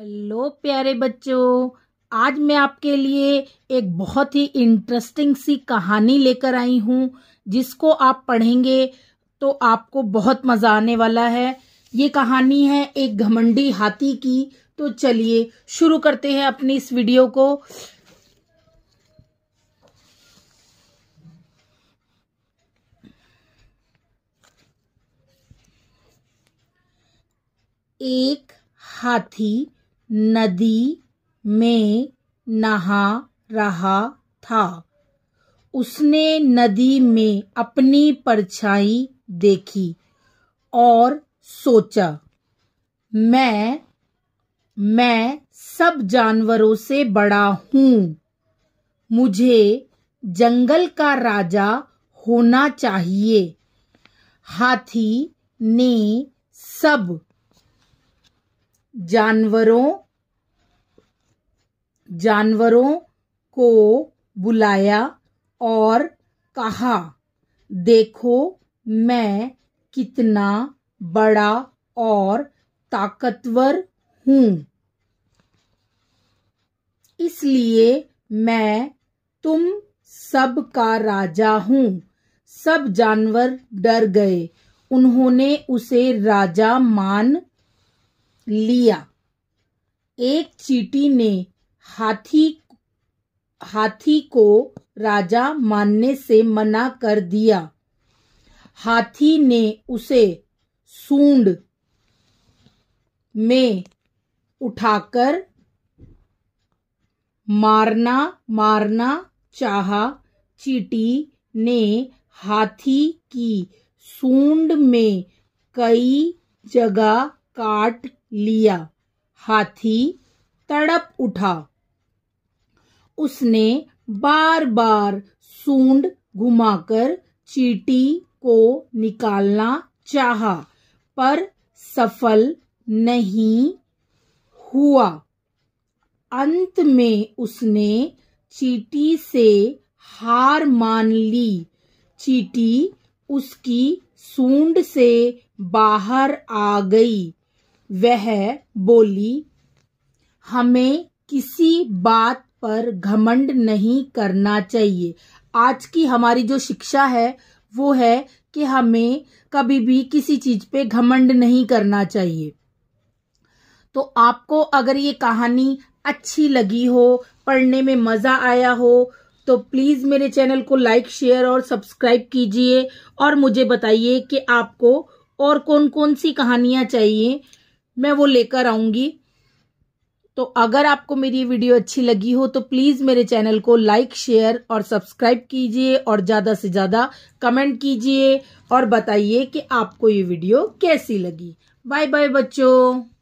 hello प्यारे बच्चों आज मैं आपके लिए एक बहुत ही इंटरेस्टिंग सी कहानी लेकर आई हूं जिसको आप पढ़ेंगे तो आपको बहुत मज़ा आने वाला है ये कहानी है एक घमंडी हाथी की तो चलिए शुरू करते हैं अपनी इस वीडियो को एक हाथी नदी में नहा रहा था उसने नदी में अपनी परछाई देखी और सोचा मैं मैं सब जानवरों से बड़ा हूँ मुझे जंगल का राजा होना चाहिए हाथी ने सब जानवरों जानवरों को बुलाया और कहा देखो मैं कितना बड़ा और ताकतवर हूं इसलिए मैं तुम सब का राजा हूँ सब जानवर डर गए उन्होंने उसे राजा मान लिया एक चीटी ने हाथी हाथी को राजा मानने से मना कर दिया हाथी ने उसे सूंड में उठाकर मारना मारना चाहा चीटी ने हाथी की सूंड में कई जगह काट लिया हाथी तड़प उठा उसने बार बार सूंड घुमाकर चीटी को निकालना चाहा पर सफल नहीं हुआ अंत में उसने चीटी से हार मान ली चीटी उसकी सूंड से बाहर आ गई वह बोली हमें किसी बात पर घमंड नहीं करना चाहिए आज की हमारी जो शिक्षा है वो है कि हमें कभी भी किसी चीज पे घमंड नहीं करना चाहिए तो आपको अगर ये कहानी अच्छी लगी हो पढ़ने में मजा आया हो तो प्लीज मेरे चैनल को लाइक शेयर और सब्सक्राइब कीजिए और मुझे बताइए कि आपको और कौन कौन सी कहानियां चाहिए मैं वो लेकर आऊंगी तो अगर आपको मेरी वीडियो अच्छी लगी हो तो प्लीज़ मेरे चैनल को लाइक शेयर और सब्सक्राइब कीजिए और ज़्यादा से ज़्यादा कमेंट कीजिए और बताइए कि आपको ये वीडियो कैसी लगी बाय बाय बच्चों